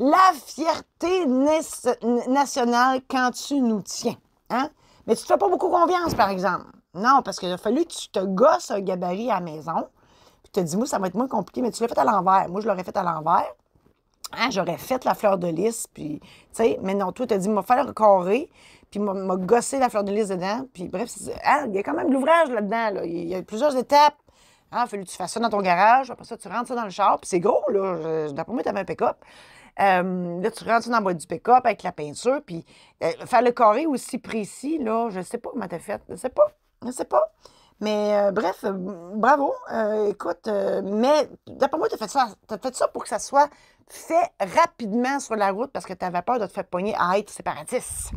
la fierté nationale quand tu nous tiens. Hein? Mais tu ne te fais pas beaucoup confiance, par exemple. Non, parce qu'il a fallu que tu te gosses un gabarit à la maison. Puis tu te dis, moi, ça va être moins compliqué, mais tu l'as fait à l'envers. Moi, je l'aurais fait à l'envers. Hein, j'aurais fait la fleur de lys, puis, tu mais non, toi, as dit, m'a un carré, puis m'a gossé la fleur de lys dedans, puis bref, ah, il y a quand même de l'ouvrage là-dedans, il y a plusieurs étapes, ah, il que tu fasses ça dans ton garage. Après ça, tu rentres ça dans le char. Puis c'est gros, là. D'après moi, tu un pick-up. Euh, là, tu rentres ça dans la boîte du pick-up avec la peinture. Puis euh, faire le carré aussi précis, là, je sais pas comment t'as fait. Je sais pas. Je sais pas. Mais euh, bref, bravo. écoute, mais d'après moi, tu as, fait ça pour que ça soit fait rapidement sur la route parce que t'avais peur de te faire pogner à être séparatiste.